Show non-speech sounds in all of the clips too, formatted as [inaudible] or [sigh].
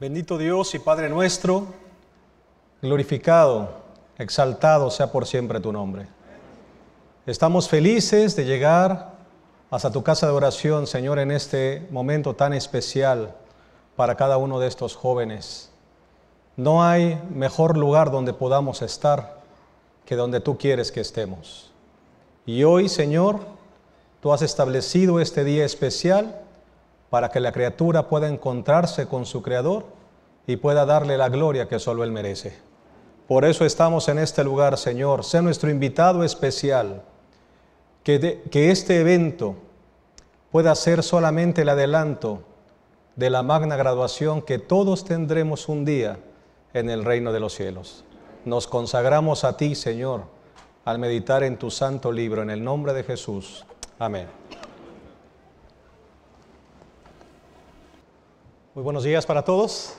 Bendito Dios y Padre nuestro, glorificado, exaltado sea por siempre tu nombre. Estamos felices de llegar hasta tu casa de oración, Señor, en este momento tan especial para cada uno de estos jóvenes. No hay mejor lugar donde podamos estar que donde tú quieres que estemos. Y hoy, Señor, tú has establecido este día especial para que la criatura pueda encontrarse con su Creador y pueda darle la gloria que solo Él merece. Por eso estamos en este lugar, Señor. Sé nuestro invitado especial. que este evento pueda ser solamente el adelanto de la magna graduación que todos tendremos un día en el reino de los cielos. Nos consagramos a ti, Señor, al meditar en tu santo libro, en el nombre de Jesús. Amén. Muy buenos días para todos.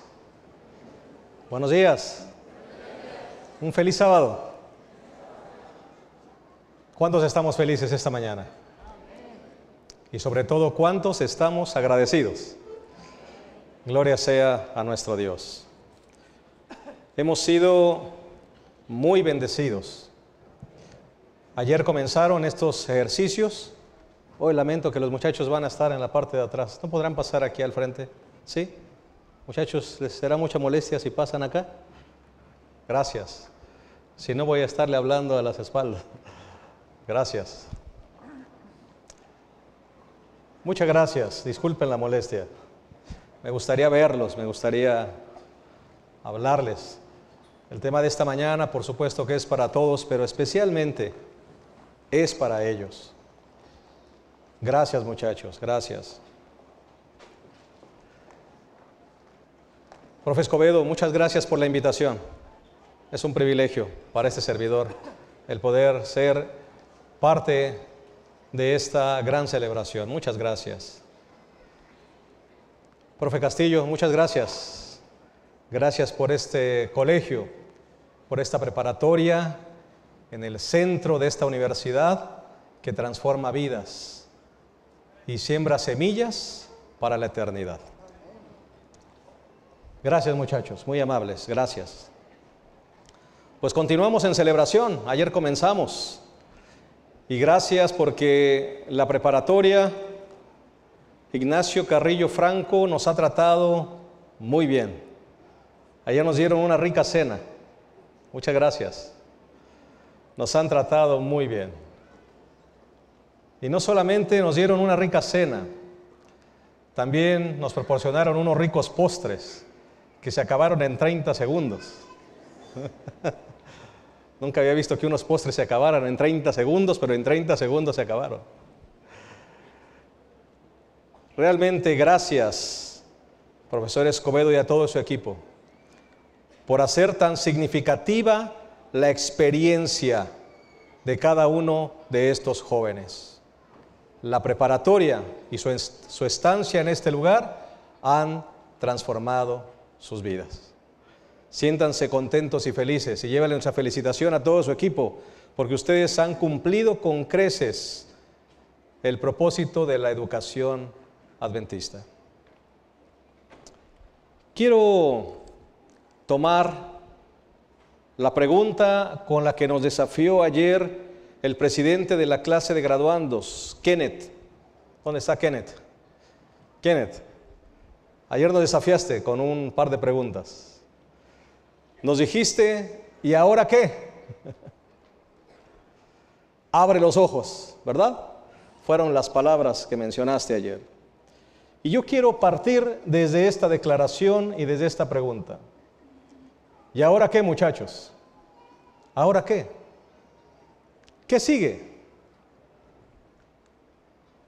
Buenos días. Un feliz sábado. ¿Cuántos estamos felices esta mañana? Y sobre todo, ¿cuántos estamos agradecidos? Gloria sea a nuestro Dios. Hemos sido muy bendecidos. Ayer comenzaron estos ejercicios. Hoy lamento que los muchachos van a estar en la parte de atrás. No podrán pasar aquí al frente. ¿Sí? Muchachos, ¿les será mucha molestia si pasan acá? Gracias. Si no, voy a estarle hablando a las espaldas. Gracias. Muchas gracias. Disculpen la molestia. Me gustaría verlos, me gustaría hablarles. El tema de esta mañana, por supuesto que es para todos, pero especialmente es para ellos. Gracias muchachos, gracias. Profe Escobedo, muchas gracias por la invitación. Es un privilegio para este servidor el poder ser parte de esta gran celebración. Muchas gracias. Profe Castillo, muchas gracias. Gracias por este colegio, por esta preparatoria en el centro de esta universidad que transforma vidas y siembra semillas para la eternidad. Gracias muchachos, muy amables, gracias. Pues continuamos en celebración, ayer comenzamos. Y gracias porque la preparatoria Ignacio Carrillo Franco nos ha tratado muy bien. Ayer nos dieron una rica cena. Muchas gracias. Nos han tratado muy bien. Y no solamente nos dieron una rica cena, también nos proporcionaron unos ricos postres que se acabaron en 30 segundos. [laughs] Nunca había visto que unos postres se acabaran en 30 segundos, pero en 30 segundos se acabaron. Realmente gracias, profesor Escobedo y a todo su equipo, por hacer tan significativa la experiencia de cada uno de estos jóvenes. La preparatoria y su, su estancia en este lugar han transformado sus vidas. Siéntanse contentos y felices y llévenle nuestra felicitación a todo su equipo, porque ustedes han cumplido con creces el propósito de la educación adventista. Quiero tomar la pregunta con la que nos desafió ayer el presidente de la clase de graduandos, Kenneth. ¿Dónde está Kenneth? Kenneth, Ayer nos desafiaste con un par de preguntas. Nos dijiste, ¿y ahora qué? [laughs] Abre los ojos, ¿verdad? Fueron las palabras que mencionaste ayer. Y yo quiero partir desde esta declaración y desde esta pregunta. ¿Y ahora qué, muchachos? ¿Ahora qué? ¿Qué sigue?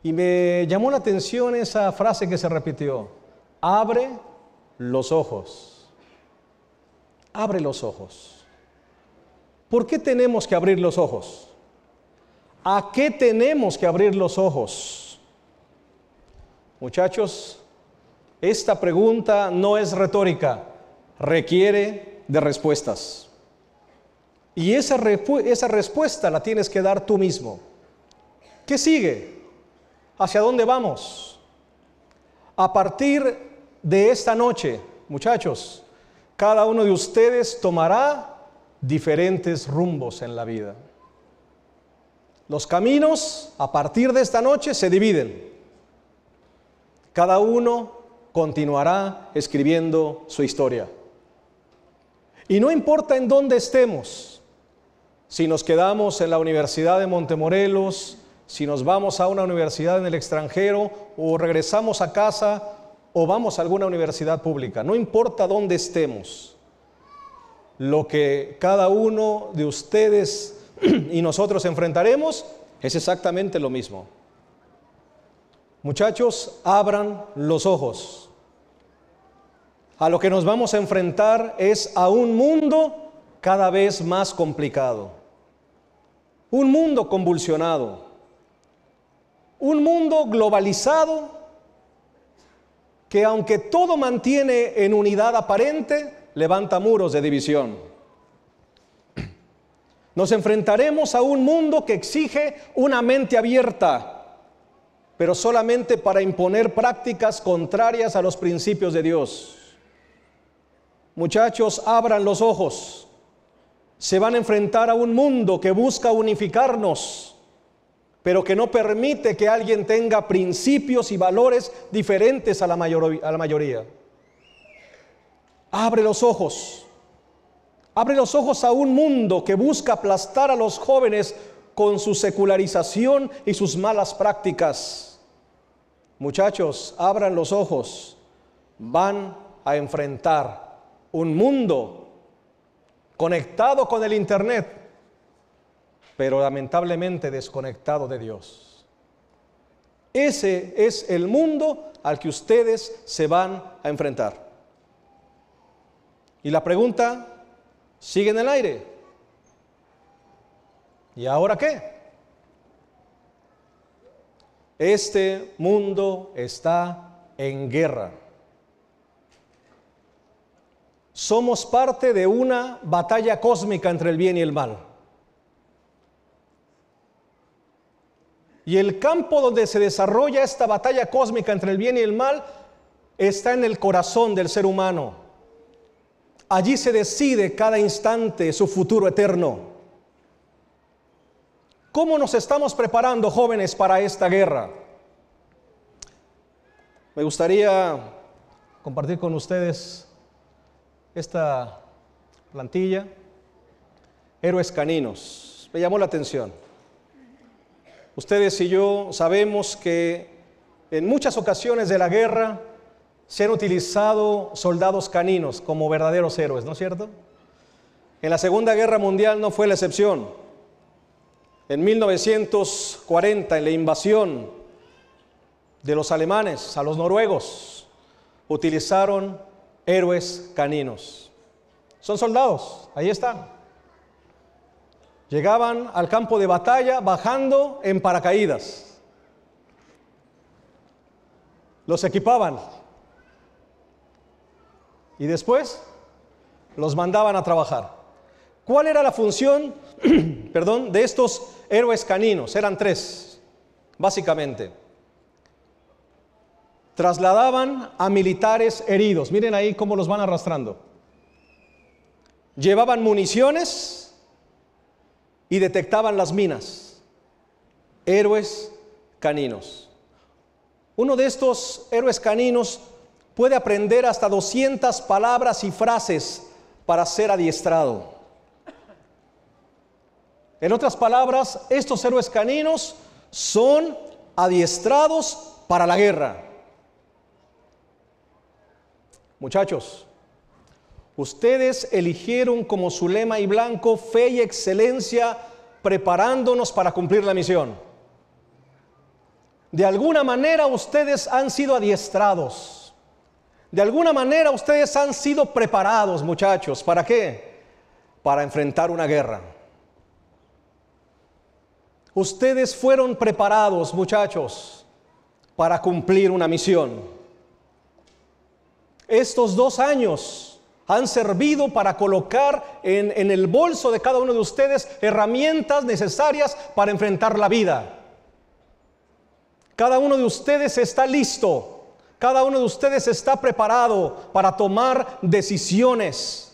Y me llamó la atención esa frase que se repitió abre los ojos. Abre los ojos. ¿Por qué tenemos que abrir los ojos? ¿A qué tenemos que abrir los ojos? Muchachos, esta pregunta no es retórica, requiere de respuestas. Y esa, esa respuesta la tienes que dar tú mismo. ¿Qué sigue? ¿Hacia dónde vamos? A partir de esta noche, muchachos, cada uno de ustedes tomará diferentes rumbos en la vida. Los caminos a partir de esta noche se dividen. Cada uno continuará escribiendo su historia. Y no importa en dónde estemos, si nos quedamos en la Universidad de Montemorelos, si nos vamos a una universidad en el extranjero o regresamos a casa o vamos a alguna universidad pública, no importa dónde estemos. Lo que cada uno de ustedes [clears throat] y nosotros enfrentaremos es exactamente lo mismo. Muchachos, abran los ojos. A lo que nos vamos a enfrentar es a un mundo cada vez más complicado. Un mundo convulsionado. Un mundo globalizado que aunque todo mantiene en unidad aparente, levanta muros de división. Nos enfrentaremos a un mundo que exige una mente abierta, pero solamente para imponer prácticas contrarias a los principios de Dios. Muchachos, abran los ojos. Se van a enfrentar a un mundo que busca unificarnos pero que no permite que alguien tenga principios y valores diferentes a la, la mayoría. Abre los ojos. Abre los ojos a un mundo que busca aplastar a los jóvenes con su secularización y sus malas prácticas. Muchachos, abran los ojos. Van a enfrentar un mundo conectado con el Internet pero lamentablemente desconectado de Dios. Ese es el mundo al que ustedes se van a enfrentar. Y la pregunta sigue en el aire. ¿Y ahora qué? Este mundo está en guerra. Somos parte de una batalla cósmica entre el bien y el mal. Y el campo donde se desarrolla esta batalla cósmica entre el bien y el mal está en el corazón del ser humano. Allí se decide cada instante su futuro eterno. ¿Cómo nos estamos preparando, jóvenes, para esta guerra? Me gustaría compartir con ustedes esta plantilla, Héroes Caninos. Me llamó la atención. Ustedes y yo sabemos que en muchas ocasiones de la guerra se han utilizado soldados caninos como verdaderos héroes, ¿no es cierto? En la Segunda Guerra Mundial no fue la excepción. En 1940, en la invasión de los alemanes a los noruegos, utilizaron héroes caninos. Son soldados, ahí están. Llegaban al campo de batalla bajando en paracaídas. Los equipaban. Y después los mandaban a trabajar. ¿Cuál era la función, [clears throat] perdón, de estos héroes caninos? Eran tres, básicamente. Trasladaban a militares heridos. Miren ahí cómo los van arrastrando. Llevaban municiones y detectaban las minas. Héroes caninos. Uno de estos héroes caninos puede aprender hasta 200 palabras y frases para ser adiestrado. En otras palabras, estos héroes caninos son adiestrados para la guerra. Muchachos, Ustedes eligieron como su lema y blanco fe y excelencia, preparándonos para cumplir la misión. De alguna manera ustedes han sido adiestrados. De alguna manera ustedes han sido preparados, muchachos. ¿Para qué? Para enfrentar una guerra. Ustedes fueron preparados, muchachos, para cumplir una misión. Estos dos años han servido para colocar en, el bolso de cada uno de ustedes herramientas necesarias para enfrentar la vida. Cada uno de ustedes está listo, cada uno de ustedes está preparado para tomar decisiones.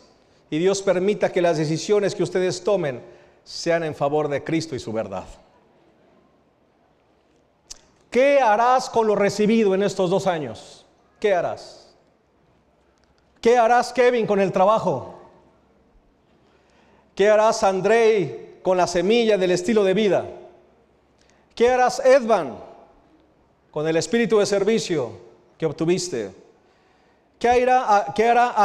Y Dios permita que las decisiones que ustedes tomen sean en favor de Cristo y su verdad. ¿Qué harás con lo recibido en estos dos años? ¿Qué harás? ¿Qué harás, Kevin, con el trabajo? ¿Qué harás, Andrei, con la semilla del estilo de vida? ¿Qué harás, Edvan, con el espíritu de servicio que obtuviste? ¿Qué hará, qué hará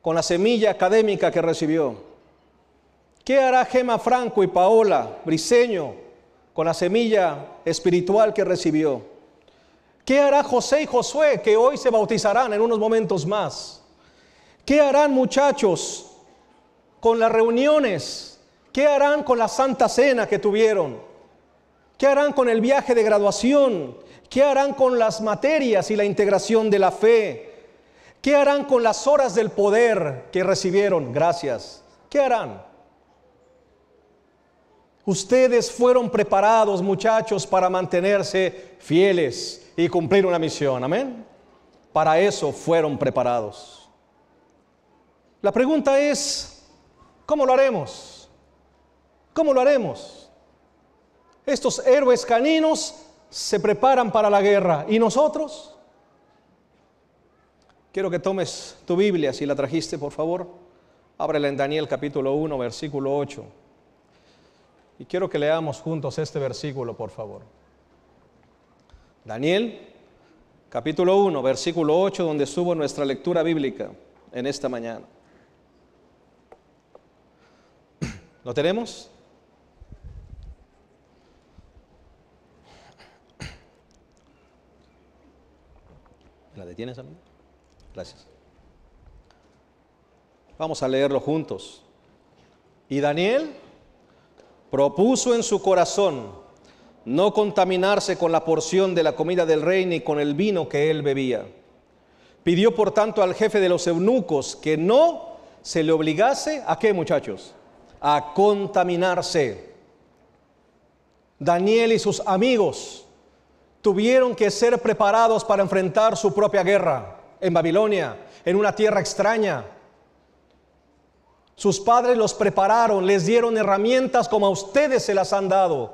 con la semilla académica que recibió? ¿Qué hará Gema Franco y Paola Briseño con la semilla espiritual que recibió? ¿Qué hará José y Josué que hoy se bautizarán en unos momentos más? ¿Qué harán muchachos con las reuniones? ¿Qué harán con la santa cena que tuvieron? ¿Qué harán con el viaje de graduación? ¿Qué harán con las materias y la integración de la fe? ¿Qué harán con las horas del poder que recibieron? Gracias. ¿Qué harán? Ustedes fueron preparados, muchachos, para mantenerse fieles y cumplir una misión. Amén. Para eso fueron preparados. La pregunta es, ¿cómo lo haremos? ¿Cómo lo haremos? Estos héroes caninos se preparan para la guerra. ¿Y nosotros? Quiero que tomes tu Biblia, si la trajiste, por favor. Ábrela en Daniel capítulo 1, versículo 8. Y quiero que leamos juntos este versículo, por favor. Daniel, capítulo 1, versículo 8, donde subo nuestra lectura bíblica en esta mañana. [clears throat] ¿Lo tenemos? [clears throat] ¿La detienes, amigo? Gracias. Vamos a leerlo juntos. Y Daniel propuso en su corazón no contaminarse con la porción de la comida del rey ni con el vino que él bebía. Pidió por tanto al jefe de los eunucos que no se le obligase a qué muchachos? A contaminarse. Daniel y sus amigos tuvieron que ser preparados para enfrentar su propia guerra en Babilonia, en una tierra extraña, sus padres los prepararon, les dieron herramientas como a ustedes se las han dado.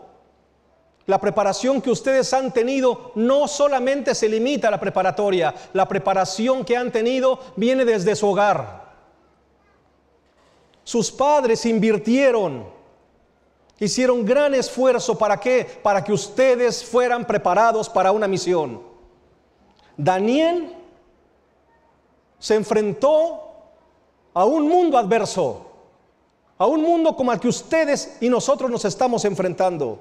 La preparación que ustedes han tenido no solamente se limita a la preparatoria, la preparación que han tenido viene desde su hogar. Sus padres invirtieron, hicieron gran esfuerzo para qué? Para que ustedes fueran preparados para una misión. Daniel se enfrentó a un mundo adverso, a un mundo como al que ustedes y nosotros nos estamos enfrentando.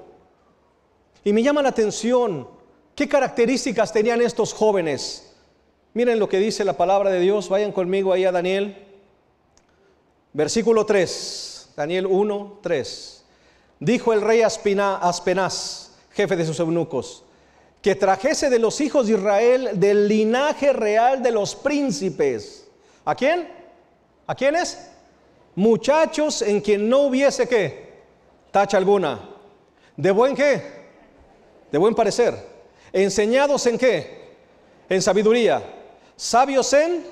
Y me llama la atención qué características tenían estos jóvenes. Miren lo que dice la palabra de Dios, vayan conmigo ahí a Daniel, versículo 3, Daniel 1, 3. Dijo el rey Aspina, Aspenaz, jefe de sus eunucos, que trajese de los hijos de Israel del linaje real de los príncipes. ¿A quién? ¿A quiénes? Muchachos en quien no hubiese qué, tacha alguna. ¿De buen qué? De buen parecer. ¿Enseñados en qué? En sabiduría. Sabios en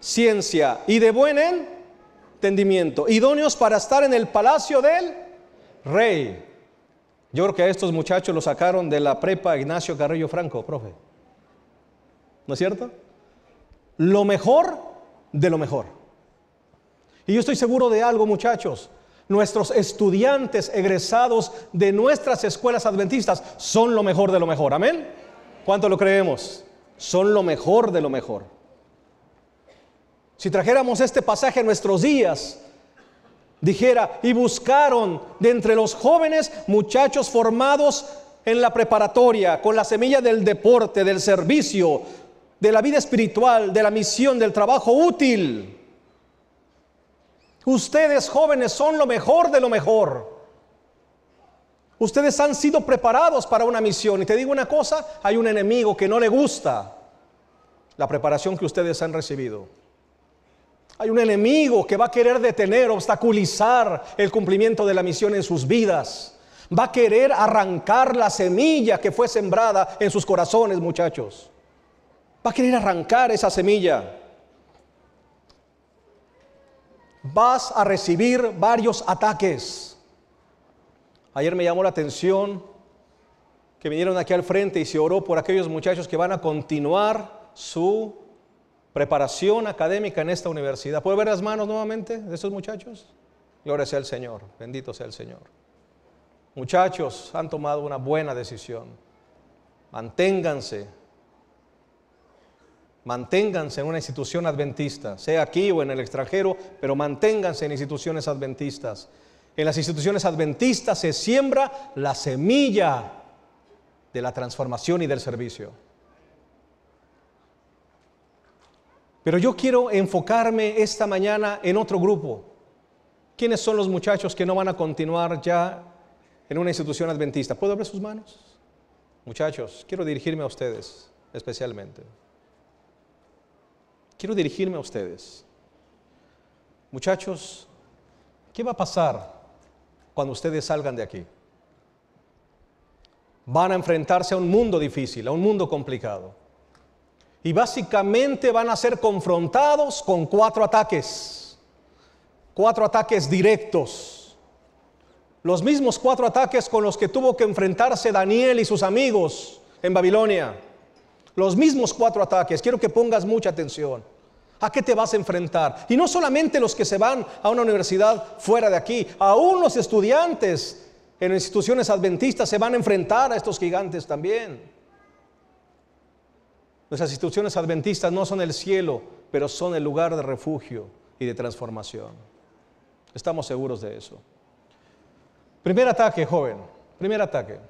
ciencia. Y de buen entendimiento. Idóneos para estar en el palacio del rey. Yo creo que a estos muchachos los sacaron de la prepa Ignacio Carrillo Franco, profe. ¿No es cierto? Lo mejor de lo mejor. Y yo estoy seguro de algo, muchachos. Nuestros estudiantes egresados de nuestras escuelas adventistas son lo mejor de lo mejor. Amén. ¿Cuánto lo creemos? Son lo mejor de lo mejor. Si trajéramos este pasaje a nuestros días, dijera, y buscaron de entre los jóvenes muchachos formados en la preparatoria, con la semilla del deporte, del servicio, de la vida espiritual, de la misión, del trabajo útil. Ustedes jóvenes son lo mejor de lo mejor. Ustedes han sido preparados para una misión. Y te digo una cosa, hay un enemigo que no le gusta la preparación que ustedes han recibido. Hay un enemigo que va a querer detener, obstaculizar el cumplimiento de la misión en sus vidas. Va a querer arrancar la semilla que fue sembrada en sus corazones, muchachos. Va a querer arrancar esa semilla vas a recibir varios ataques. Ayer me llamó la atención que vinieron aquí al frente y se oró por aquellos muchachos que van a continuar su preparación académica en esta universidad. ¿Puedo ver las manos nuevamente de esos muchachos? Gloria sea el Señor, bendito sea el Señor. Muchachos, han tomado una buena decisión. Manténganse Manténganse en una institución adventista, sea aquí o en el extranjero, pero manténganse en instituciones adventistas. En las instituciones adventistas se siembra la semilla de la transformación y del servicio. Pero yo quiero enfocarme esta mañana en otro grupo. ¿Quiénes son los muchachos que no van a continuar ya en una institución adventista? ¿Puedo abrir sus manos? Muchachos, quiero dirigirme a ustedes especialmente quiero dirigirme a ustedes. Muchachos, ¿qué va a pasar cuando ustedes salgan de aquí? Van a enfrentarse a un mundo difícil, a un mundo complicado. Y básicamente van a ser confrontados con cuatro ataques, cuatro ataques directos. Los mismos cuatro ataques con los que tuvo que enfrentarse Daniel y sus amigos en Babilonia. Los mismos cuatro ataques. Quiero que pongas mucha atención. ¿A qué te vas a enfrentar? Y no solamente los que se van a una universidad fuera de aquí, aún los estudiantes en instituciones adventistas se van a enfrentar a estos gigantes también. Nuestras instituciones adventistas no son el cielo, pero son el lugar de refugio y de transformación. Estamos seguros de eso. Primer ataque, joven. Primer ataque.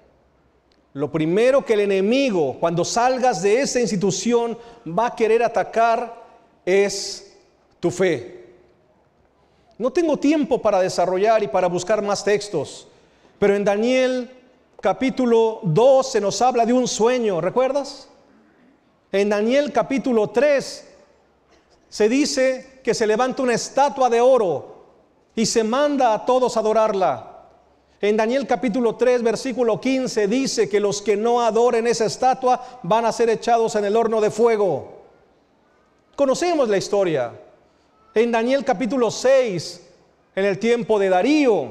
Lo primero que el enemigo, cuando salgas de esa institución, va a querer atacar es tu fe. No tengo tiempo para desarrollar y para buscar más textos, pero en Daniel capítulo 2 se nos habla de un sueño, ¿recuerdas? En Daniel capítulo 3 se dice que se levanta una estatua de oro y se manda a todos a adorarla. En Daniel capítulo 3, versículo 15 dice que los que no adoren esa estatua van a ser echados en el horno de fuego. Conocemos la historia. En Daniel capítulo 6, en el tiempo de Darío,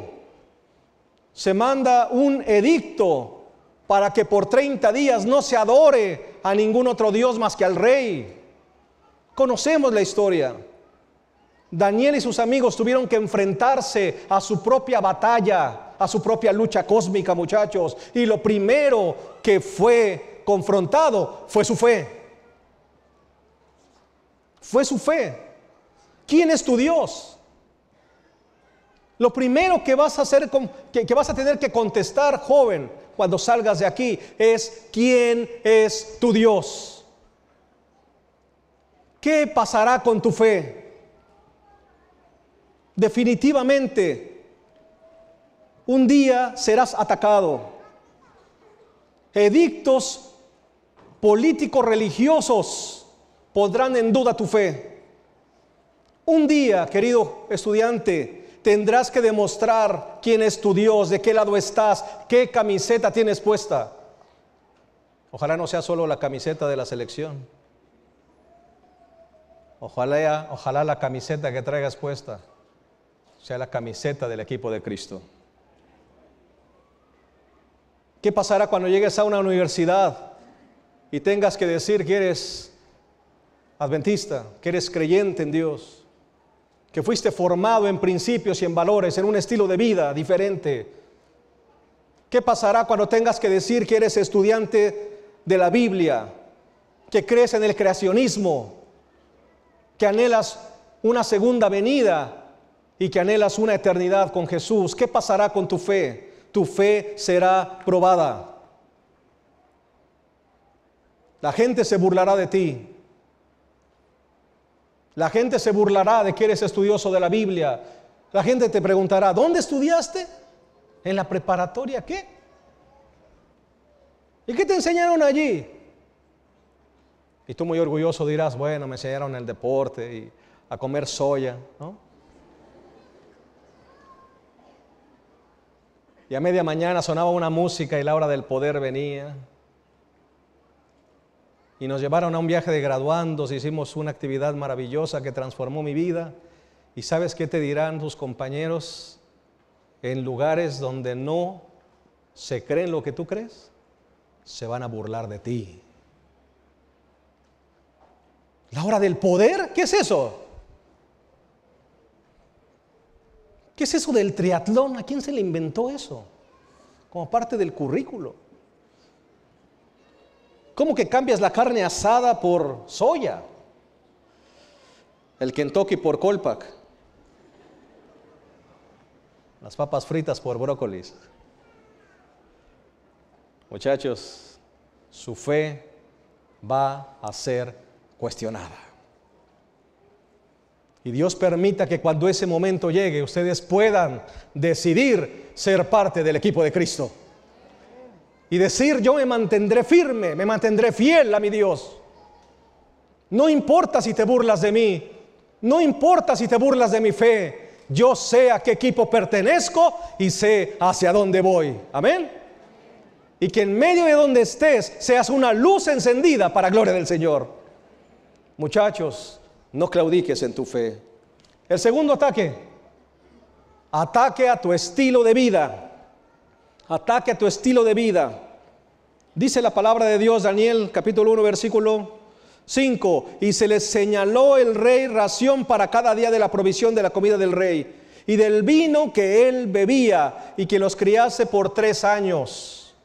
se manda un edicto para que por 30 días no se adore a ningún otro Dios más que al rey. Conocemos la historia. Daniel y sus amigos tuvieron que enfrentarse a su propia batalla a su propia lucha cósmica, muchachos. Y lo primero que fue confrontado fue su fe. Fue su fe. ¿Quién es tu Dios? Lo primero que vas a hacer, que, que vas a tener que contestar, joven, cuando salgas de aquí, es ¿quién es tu Dios? ¿Qué pasará con tu fe? Definitivamente un día serás atacado. Edictos políticos religiosos podrán en duda tu fe. Un día, querido estudiante, tendrás que demostrar quién es tu Dios, de qué lado estás, qué camiseta tienes puesta. Ojalá no sea solo la camiseta de la selección. Ojalá, ojalá la camiseta que traigas puesta sea la camiseta del equipo de Cristo. ¿Qué pasará cuando llegues a una universidad y tengas que decir que eres adventista, que eres creyente en Dios, que fuiste formado en principios y en valores, en un estilo de vida diferente? ¿Qué pasará cuando tengas que decir que eres estudiante de la Biblia, que crees en el creacionismo, que anhelas una segunda venida y que anhelas una eternidad con Jesús? ¿Qué pasará con tu fe? tu fe será probada. La gente se burlará de ti. La gente se burlará de que eres estudioso de la Biblia. La gente te preguntará, ¿dónde estudiaste? ¿En la preparatoria qué? ¿Y qué te enseñaron allí? Y tú muy orgulloso dirás, bueno, me enseñaron el deporte y a comer soya, ¿no? Y a media mañana sonaba una música y la hora del poder venía. Y nos llevaron a un viaje de graduandos, hicimos una actividad maravillosa que transformó mi vida. Y sabes qué te dirán tus compañeros en lugares donde no se creen lo que tú crees, se van a burlar de ti. La hora del poder, ¿qué es eso? ¿Qué es eso del triatlón? ¿A quién se le inventó eso? Como parte del currículo. ¿Cómo que cambias la carne asada por soya? El Kentucky por Colpac. Las papas fritas por brócolis. Muchachos, su fe va a ser cuestionada. Y Dios permita que cuando ese momento llegue ustedes puedan decidir ser parte del equipo de Cristo. Y decir, yo me mantendré firme, me mantendré fiel a mi Dios. No importa si te burlas de mí, no importa si te burlas de mi fe, yo sé a qué equipo pertenezco y sé hacia dónde voy. Amén. Y que en medio de donde estés seas una luz encendida para gloria del Señor. Muchachos, no claudiques en tu fe. El segundo ataque, ataque a tu estilo de vida. Ataque a tu estilo de vida. Dice la palabra de Dios, Daniel capítulo 1, versículo 5. Y se les señaló el rey ración para cada día de la provisión de la comida del rey y del vino que él bebía y que los criase por tres años.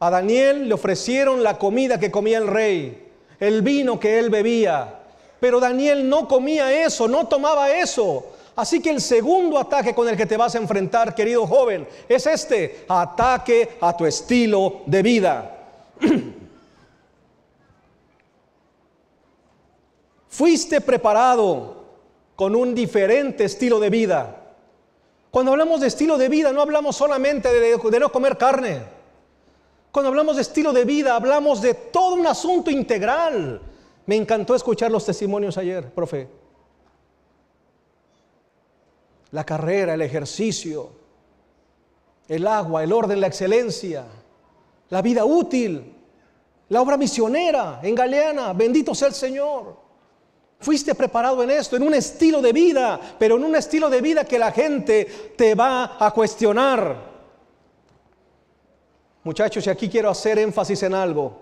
A Daniel le ofrecieron la comida que comía el rey, el vino que él bebía. Pero Daniel no comía eso, no tomaba eso. Así que el segundo ataque con el que te vas a enfrentar, querido joven, es este, ataque a tu estilo de vida. [clears throat] Fuiste preparado con un diferente estilo de vida. Cuando hablamos de estilo de vida, no hablamos solamente de, de, no comer carne. Cuando hablamos de estilo de vida, hablamos de todo un asunto integral. Me encantó escuchar los testimonios ayer, profe. La carrera, el ejercicio, el agua, el orden, la excelencia, la vida útil, la obra misionera en Galeana. Bendito sea el Señor. Fuiste preparado en esto, en un estilo de vida, pero en un estilo de vida que la gente te va a cuestionar. Muchachos, y aquí quiero hacer énfasis en algo.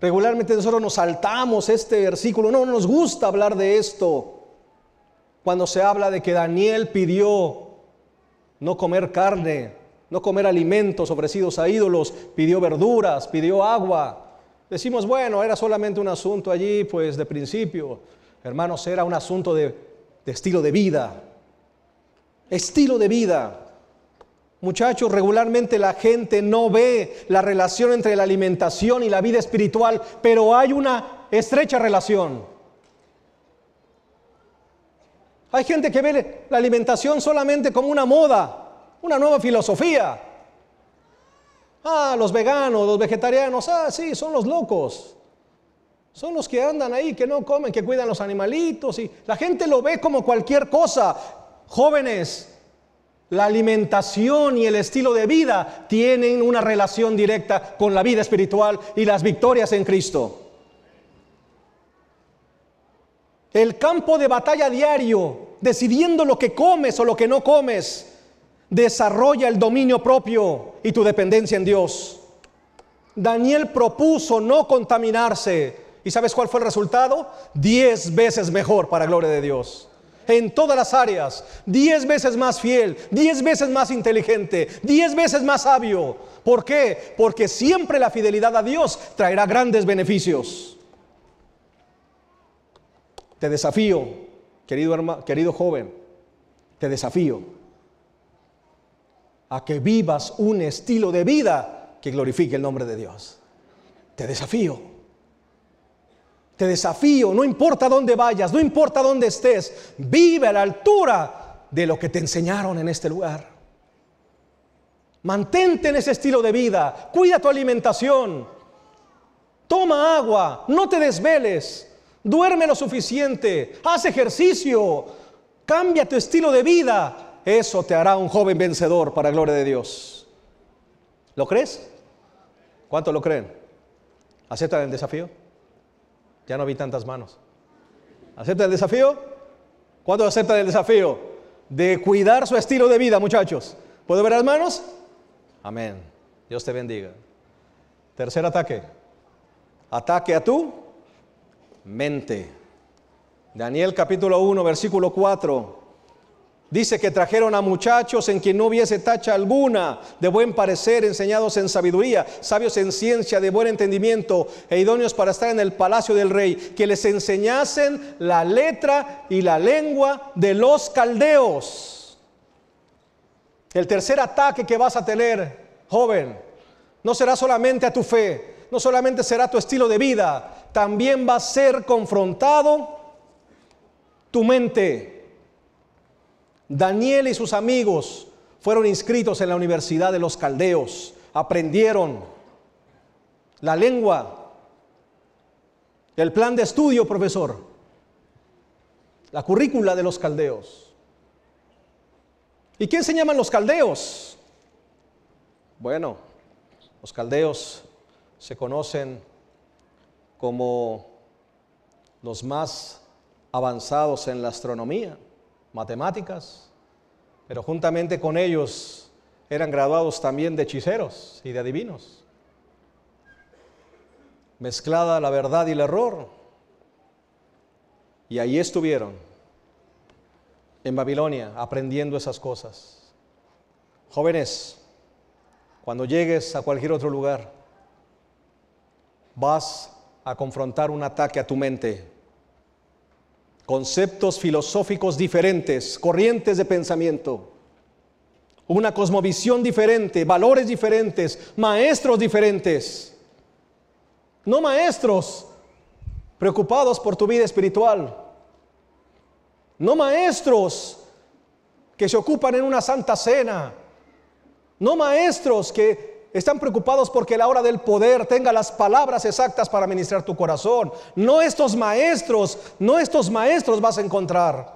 Regularmente nosotros nos saltamos este versículo, no, nos gusta hablar de esto. Cuando se habla de que Daniel pidió no comer carne, no comer alimentos ofrecidos a ídolos, pidió verduras, pidió agua. Decimos, bueno, era solamente un asunto allí, pues de principio. Hermanos, era un asunto de, de estilo de vida. Estilo de vida. Muchachos, regularmente la gente no ve la relación entre la alimentación y la vida espiritual, pero hay una estrecha relación. Hay gente que ve la alimentación solamente como una moda, una nueva filosofía. Ah, los veganos, los vegetarianos, ah, sí, son los locos. Son los que andan ahí, que no comen, que cuidan los animalitos. Y la gente lo ve como cualquier cosa. Jóvenes, la alimentación y el estilo de vida tienen una relación directa con la vida espiritual y las victorias en Cristo. El campo de batalla diario, decidiendo lo que comes o lo que no comes, desarrolla el dominio propio y tu dependencia en Dios. Daniel propuso no contaminarse. ¿Y sabes cuál fue el resultado? Diez veces mejor para gloria de Dios en todas las áreas, diez veces más fiel, diez veces más inteligente, diez veces más sabio. ¿Por qué? Porque siempre la fidelidad a Dios traerá grandes beneficios. Te desafío, querido, hermano, querido joven, te desafío a que vivas un estilo de vida que glorifique el nombre de Dios. Te desafío. Te desafío, no importa dónde vayas, no importa dónde estés, vive a la altura de lo que te enseñaron en este lugar. Mantente en ese estilo de vida, cuida tu alimentación, toma agua, no te desveles, duerme lo suficiente, haz ejercicio, cambia tu estilo de vida. Eso te hará un joven vencedor para la gloria de Dios. ¿Lo crees? ¿Cuánto lo creen? ¿Aceptan el desafío? Ya no vi tantas manos. ¿Acepta el desafío? ¿Cuándo acepta el desafío? De cuidar su estilo de vida, muchachos. ¿Puedo ver las manos? Amén. Dios te bendiga. Tercer ataque. Ataque a tu mente. Daniel capítulo 1, versículo 4. Dice que trajeron a muchachos en quien no hubiese tacha alguna, de buen parecer, enseñados en sabiduría, sabios en ciencia, de buen entendimiento, e idóneos para estar en el palacio del rey, que les enseñasen la letra y la lengua de los caldeos. El tercer ataque que vas a tener, joven, no será solamente a tu fe, no solamente será tu estilo de vida, también va a ser confrontado tu mente. Daniel y sus amigos fueron inscritos en la Universidad de los Caldeos, aprendieron la lengua, el plan de estudio, profesor, la currícula de los Caldeos. ¿Y qué llaman los Caldeos? Bueno, los Caldeos se conocen como los más avanzados en la astronomía matemáticas, pero juntamente con ellos eran graduados también de hechiceros y de adivinos. Mezclada la verdad y el error. Y ahí estuvieron, en Babilonia, aprendiendo esas cosas. Jóvenes, cuando llegues a cualquier otro lugar, vas a confrontar un ataque a tu mente conceptos filosóficos diferentes, corrientes de pensamiento, una cosmovisión diferente, valores diferentes, maestros diferentes. No maestros preocupados por tu vida espiritual. No maestros que se ocupan en una santa cena. No maestros que están preocupados porque la hora del poder tenga las palabras exactas para ministrar tu corazón. No estos maestros, no estos maestros vas a encontrar.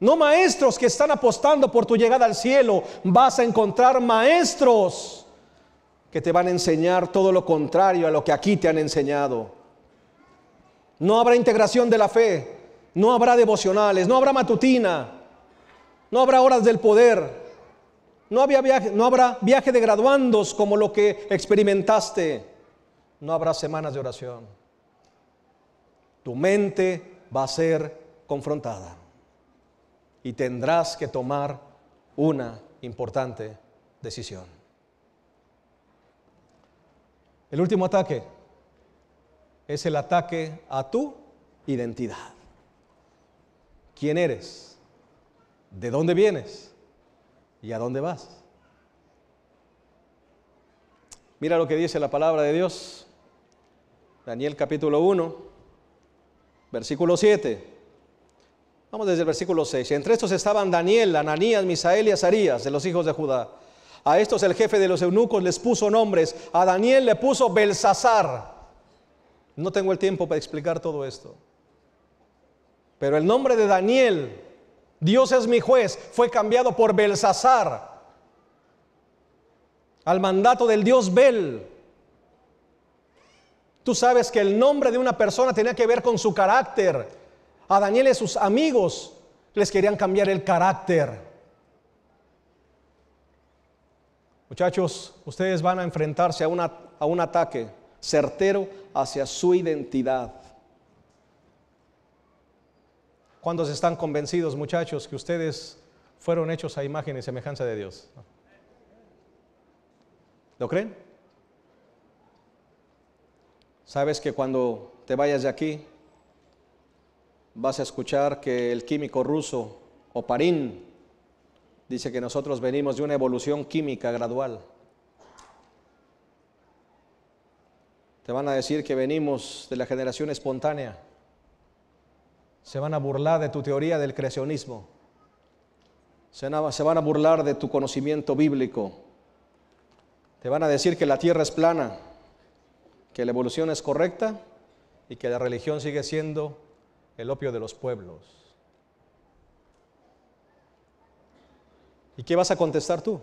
No maestros que están apostando por tu llegada al cielo. Vas a encontrar maestros que te van a enseñar todo lo contrario a lo que aquí te han enseñado. No habrá integración de la fe. No habrá devocionales. No habrá matutina. No habrá horas del poder. No, no habrá viaje de graduandos como lo que experimentaste. No habrá semanas de oración. Tu mente va a ser confrontada y tendrás que tomar una importante decisión. El último ataque es el ataque a tu identidad. ¿Quién eres? ¿De dónde vienes? ¿Y a dónde vas? Mira lo que dice la palabra de Dios. Daniel capítulo 1, versículo 7. Vamos desde el versículo 6. Entre estos estaban Daniel, Ananías, Misael y Azarías, de los hijos de Judá. A estos el jefe de los eunucos les puso nombres. A Daniel le puso Belsasar. No tengo el tiempo para explicar todo esto. Pero el nombre de Daniel Dios es mi juez, fue cambiado por Belsasar, al mandato del dios Bel. Tú sabes que el nombre de una persona tenía que ver con su carácter. A Daniel y sus amigos les querían cambiar el carácter. Muchachos, ustedes van a enfrentarse a, a un ataque certero hacia su identidad. ¿Cuántos están convencidos, muchachos, que ustedes fueron hechos a imagen y semejanza de Dios? ¿Lo creen? Sabes que cuando te vayas de aquí, vas a escuchar que el químico ruso, Oparin, dice que nosotros venimos de una evolución química gradual. Te van a decir que venimos de la generación espontánea. Se van a burlar de tu teoría del creacionismo. Se van a burlar de tu conocimiento bíblico. Te van a decir que la tierra es plana, que la evolución es correcta y que la religión sigue siendo el opio de los pueblos. ¿Y qué vas a contestar tú?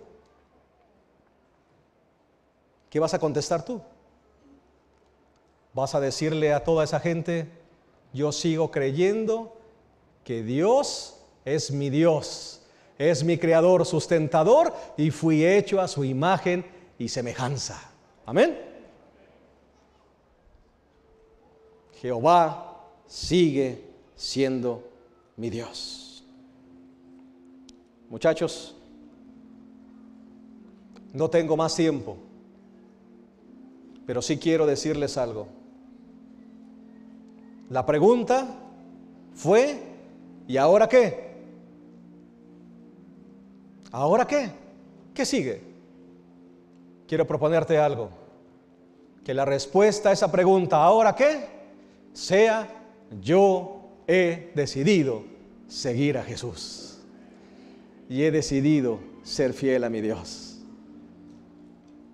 ¿Qué vas a contestar tú? ¿Vas a decirle a toda esa gente, yo sigo creyendo que Dios es mi Dios, es mi creador, sustentador y fui hecho a su imagen y semejanza. Amén. Jehová sigue siendo mi Dios. Muchachos, no tengo más tiempo, pero sí quiero decirles algo. La pregunta fue, ¿y ahora qué? ¿Ahora qué? ¿Qué sigue? Quiero proponerte algo. Que la respuesta a esa pregunta, ¿ahora qué? Sea, yo he decidido seguir a Jesús. Y he decidido ser fiel a mi Dios.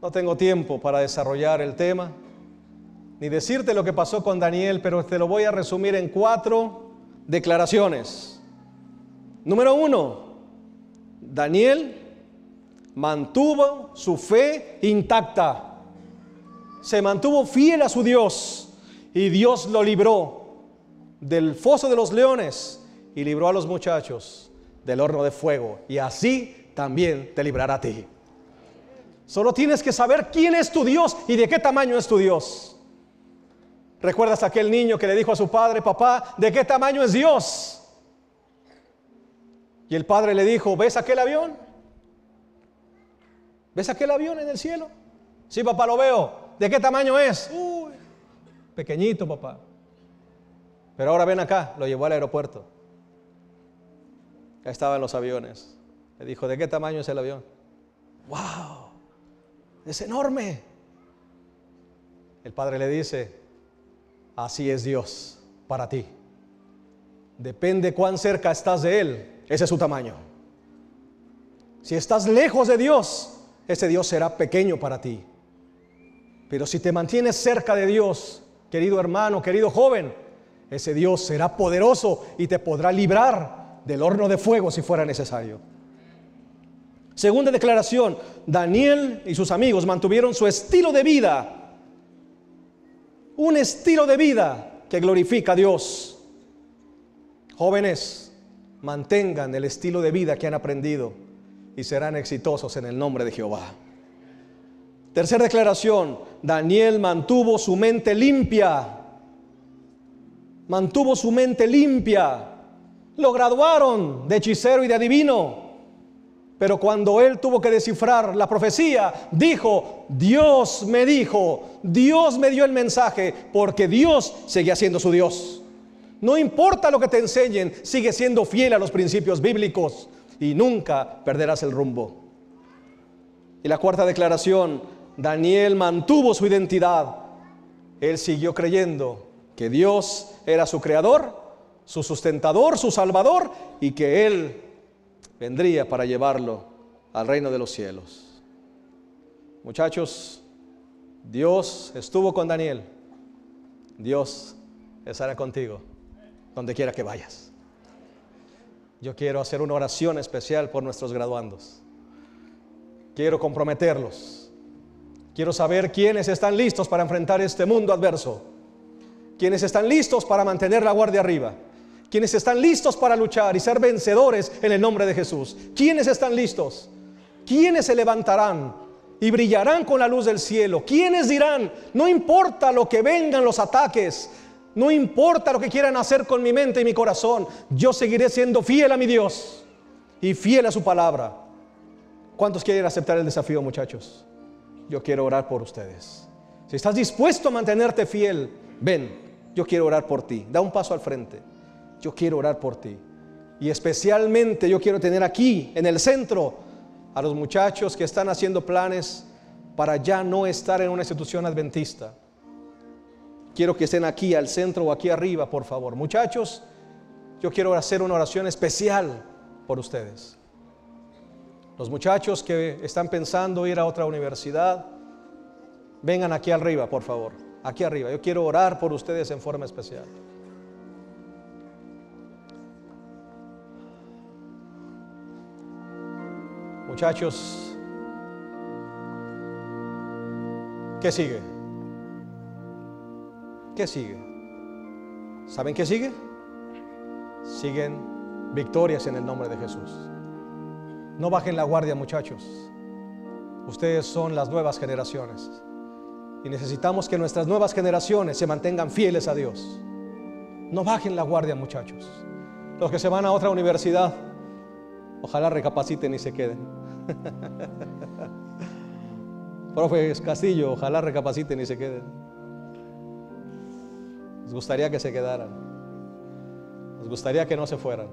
No tengo tiempo para desarrollar el tema ni decirte lo que pasó con Daniel, pero te lo voy a resumir en cuatro declaraciones. Número uno, Daniel mantuvo su fe intacta, se mantuvo fiel a su Dios y Dios lo libró del foso de los leones y libró a los muchachos del horno de fuego y así también te librará a ti. Solo tienes que saber quién es tu Dios y de qué tamaño es tu Dios. ¿Recuerdas aquel niño que le dijo a su padre, papá, ¿de qué tamaño es Dios? Y el padre le dijo, ¿ves aquel avión? ¿Ves aquel avión en el cielo? Sí, papá, lo veo. ¿De qué tamaño es? pequeñito, papá. Pero ahora ven acá, lo llevó al aeropuerto. Estaban los aviones. Le dijo, ¿de qué tamaño es el avión? ¡Wow! Es enorme. El padre le dice, Así es Dios para ti. Depende cuán cerca estás de Él, ese es su tamaño. Si estás lejos de Dios, ese Dios será pequeño para ti. Pero si te mantienes cerca de Dios, querido hermano, querido joven, ese Dios será poderoso y te podrá librar del horno de fuego si fuera necesario. Segunda declaración, Daniel y sus amigos mantuvieron su estilo de vida un estilo de vida que glorifica a Dios. Jóvenes, mantengan el estilo de vida que han aprendido y serán exitosos en el nombre de Jehová. Tercera declaración, Daniel mantuvo su mente limpia. Mantuvo su mente limpia. Lo graduaron de hechicero y de adivino. Pero cuando él tuvo que descifrar la profecía, dijo, Dios me dijo, Dios me dio el mensaje, porque Dios seguía siendo su Dios. No importa lo que te enseñen, sigue siendo fiel a los principios bíblicos y nunca perderás el rumbo. Y la cuarta declaración, Daniel mantuvo su identidad. Él siguió creyendo que Dios era su creador, su sustentador, su salvador y que él vendría para llevarlo al reino de los cielos. Muchachos, Dios estuvo con Daniel. Dios estará contigo donde quiera que vayas. Yo quiero hacer una oración especial por nuestros graduandos. Quiero comprometerlos. Quiero saber quiénes están listos para enfrentar este mundo adverso. Quiénes están listos para mantener la guardia arriba quienes están listos para luchar y ser vencedores en el nombre de Jesús. ¿Quiénes están listos? ¿Quiénes se levantarán y brillarán con la luz del cielo? ¿Quiénes dirán, no importa lo que vengan los ataques, no importa lo que quieran hacer con mi mente y mi corazón, yo seguiré siendo fiel a mi Dios y fiel a su palabra? ¿Cuántos quieren aceptar el desafío, muchachos? Yo quiero orar por ustedes. Si estás dispuesto a mantenerte fiel, ven, yo quiero orar por ti. Da un paso al frente yo quiero orar por ti. Y especialmente yo quiero tener aquí, en el centro, a los muchachos que están haciendo planes para ya no estar en una institución adventista. Quiero que estén aquí al centro o aquí arriba, por favor. Muchachos, yo quiero hacer una oración especial por ustedes. Los muchachos que están pensando ir a otra universidad, vengan aquí arriba, por favor. Aquí arriba. Yo quiero orar por ustedes en forma especial. Muchachos, ¿qué sigue? ¿Qué sigue? ¿Saben qué sigue? Siguen victorias en el nombre de Jesús. No bajen la guardia, muchachos. Ustedes son las nuevas generaciones. Y necesitamos que nuestras nuevas generaciones se mantengan fieles a Dios. No bajen la guardia, muchachos. Los que se van a otra universidad, ojalá recapaciten y se queden. [laughs] Profes Castillo, ojalá recapaciten y se queden. Nos gustaría que se quedaran. Nos gustaría que no se fueran.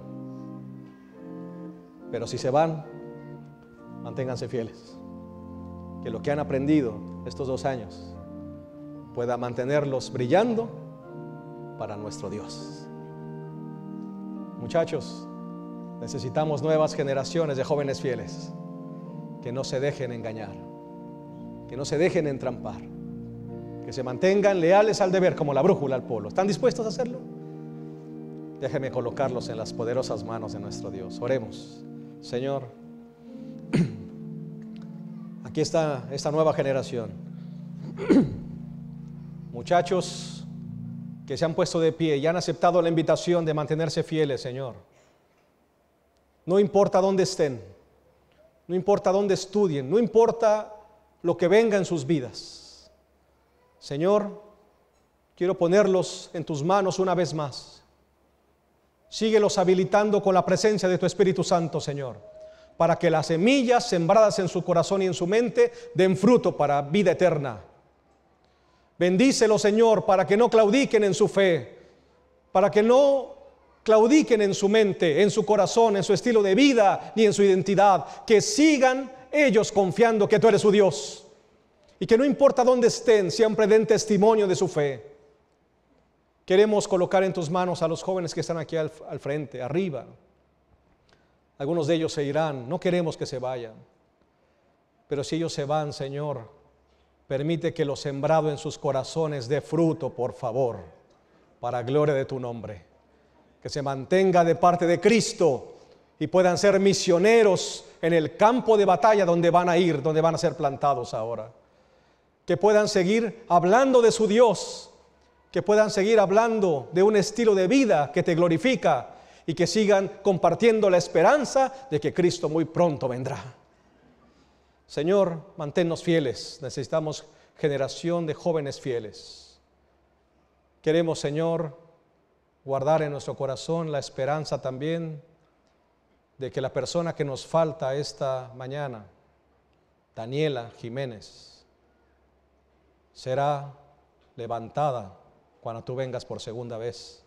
Pero si se van, manténganse fieles. Que lo que han aprendido estos dos años pueda mantenerlos brillando para nuestro Dios. Muchachos, necesitamos nuevas generaciones de jóvenes fieles que no se dejen engañar, que no se dejen entrampar, que se mantengan leales al deber como la brújula al polo. ¿Están dispuestos a hacerlo? Déjeme colocarlos en las poderosas manos de nuestro Dios. Oremos. Señor, [clears throat] aquí está esta nueva generación. [clears throat] Muchachos que se han puesto de pie y han aceptado la invitación de mantenerse fieles, Señor. No importa dónde estén, no importa dónde estudien, no importa lo que venga en sus vidas. Señor, quiero ponerlos en tus manos una vez más. Síguelos habilitando con la presencia de tu Espíritu Santo, Señor, para que las semillas sembradas en su corazón y en su mente den fruto para vida eterna. Bendícelos, Señor, para que no claudiquen en su fe, para que no claudiquen en su mente, en su corazón, en su estilo de vida, ni en su identidad. Que sigan ellos confiando que tú eres su Dios. Y que no importa dónde estén, siempre den testimonio de su fe. Queremos colocar en tus manos a los jóvenes que están aquí al, frente, arriba. Algunos de ellos se irán, no queremos que se vayan. Pero si ellos se van, Señor, permite que lo sembrado en sus corazones dé fruto, por favor, para gloria de tu nombre que se mantenga de parte de Cristo y puedan ser misioneros en el campo de batalla donde van a ir, donde van a ser plantados ahora. Que puedan seguir hablando de su Dios, que puedan seguir hablando de un estilo de vida que te glorifica y que sigan compartiendo la esperanza de que Cristo muy pronto vendrá. Señor, manténnos fieles. Necesitamos generación de jóvenes fieles. Queremos, Señor, guardar en nuestro corazón la esperanza también de que la persona que nos falta esta mañana, Daniela Jiménez, será levantada cuando tú vengas por segunda vez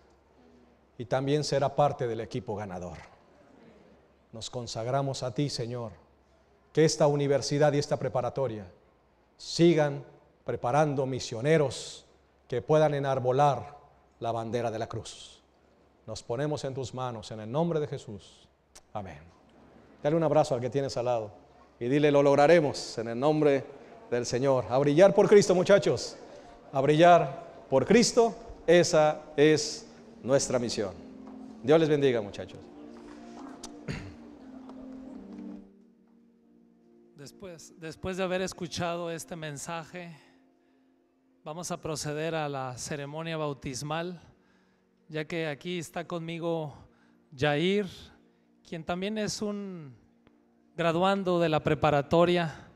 y también será parte del equipo ganador. Nos consagramos a ti, Señor, que esta universidad y esta preparatoria sigan preparando misioneros que puedan enarbolar la bandera de la cruz. Nos ponemos en tus manos en el nombre de Jesús. Amén. Dale un abrazo al que tienes al lado y dile, lo lograremos en el nombre del Señor. A brillar por Cristo, muchachos. A brillar por Cristo. Esa es nuestra misión. Dios les bendiga, muchachos. Después, después de haber escuchado este mensaje, Vamos a proceder a la ceremonia bautismal, ya que aquí está conmigo Jair, quien también es un graduando de la preparatoria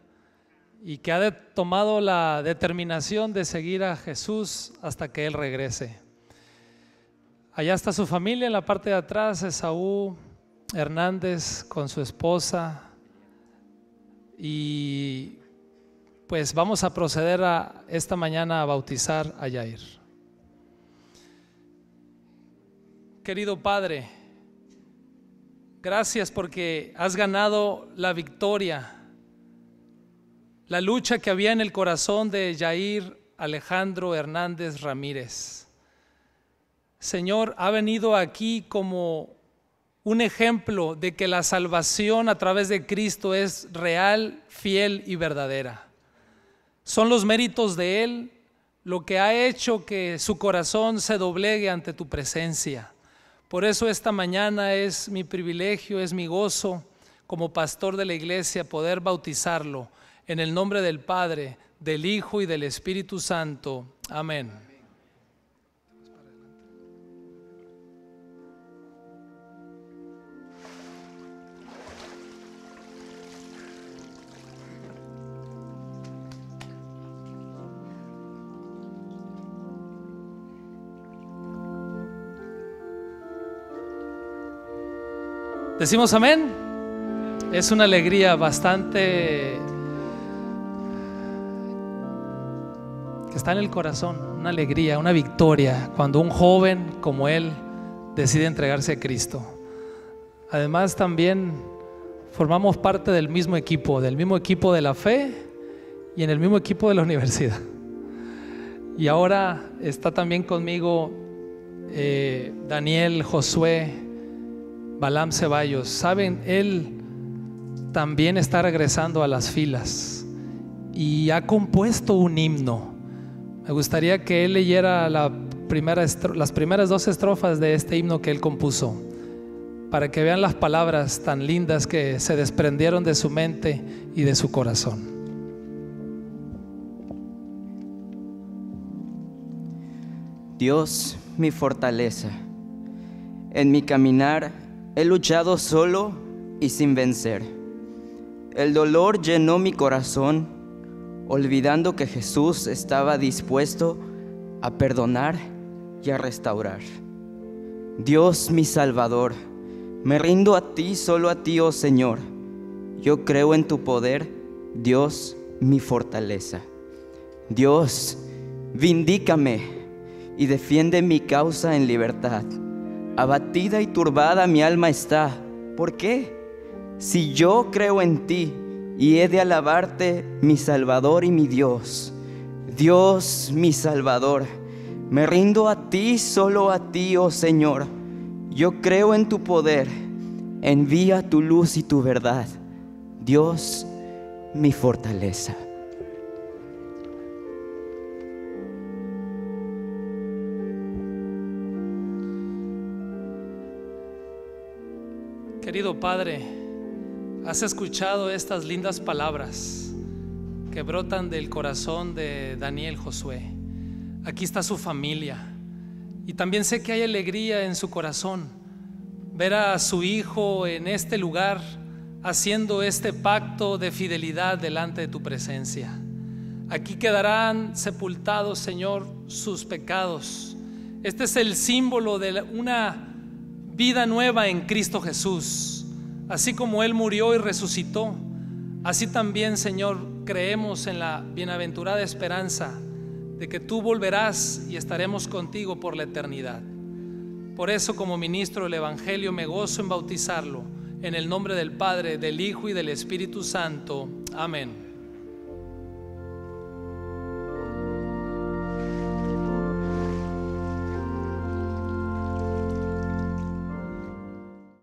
y que ha tomado la determinación de seguir a Jesús hasta que Él regrese. Allá está su familia en la parte de atrás, Esaú Hernández con su esposa y pues vamos a proceder a esta mañana a bautizar a Yair. Querido Padre, gracias porque has ganado la victoria. La lucha que había en el corazón de Yair Alejandro Hernández Ramírez. Señor, ha venido aquí como un ejemplo de que la salvación a través de Cristo es real, fiel y verdadera. Son los méritos de Él lo que ha hecho que su corazón se doblegue ante tu presencia. Por eso esta mañana es mi privilegio, es mi gozo como pastor de la iglesia poder bautizarlo en el nombre del Padre, del Hijo y del Espíritu Santo. Amén. ¿Decimos amén? Es una alegría bastante que está en el corazón, una alegría, una victoria cuando un joven como él decide entregarse a Cristo. Además también formamos parte del mismo equipo, del mismo equipo de la fe y en el mismo equipo de la universidad. Y ahora está también conmigo eh, Daniel, Josué, Balam Ceballos. Saben, él también está regresando a las filas y ha compuesto un himno. Me gustaría que él leyera las primeras dos estrofas de este himno que él compuso, para que vean las palabras tan lindas que se desprendieron de su mente y de su corazón. Dios, mi fortaleza, en mi caminar He luchado solo y sin vencer. El dolor llenó mi corazón, olvidando que Jesús estaba dispuesto a perdonar y a restaurar. Dios mi Salvador, me rindo a ti, solo a ti, oh Señor. Yo creo en tu poder, Dios mi fortaleza. Dios, vindícame y defiende mi causa en libertad Abatida y turbada mi alma está. ¿Por qué? Si yo creo en ti y he de alabarte, mi Salvador y mi Dios. Dios mi Salvador, me rindo a ti, solo a ti, oh Señor. Yo creo en tu poder. Envía tu luz y tu verdad. Dios, mi fortaleza. Querido Padre, has escuchado estas lindas palabras que brotan del corazón de Daniel Josué. Aquí está su familia. Y también sé que hay alegría en su corazón ver a su hijo en este lugar haciendo este pacto de fidelidad delante de tu presencia. Aquí quedarán sepultados, Señor, sus pecados. Este es el símbolo de una vida nueva en Cristo Jesús. Así como Él murió y resucitó, así también, Señor, creemos en la bienaventurada esperanza de que tú volverás y estaremos contigo por la eternidad. Por eso, como ministro del Evangelio, me gozo en bautizarlo, en el nombre del Padre, del Hijo y del Espíritu Santo. Amén.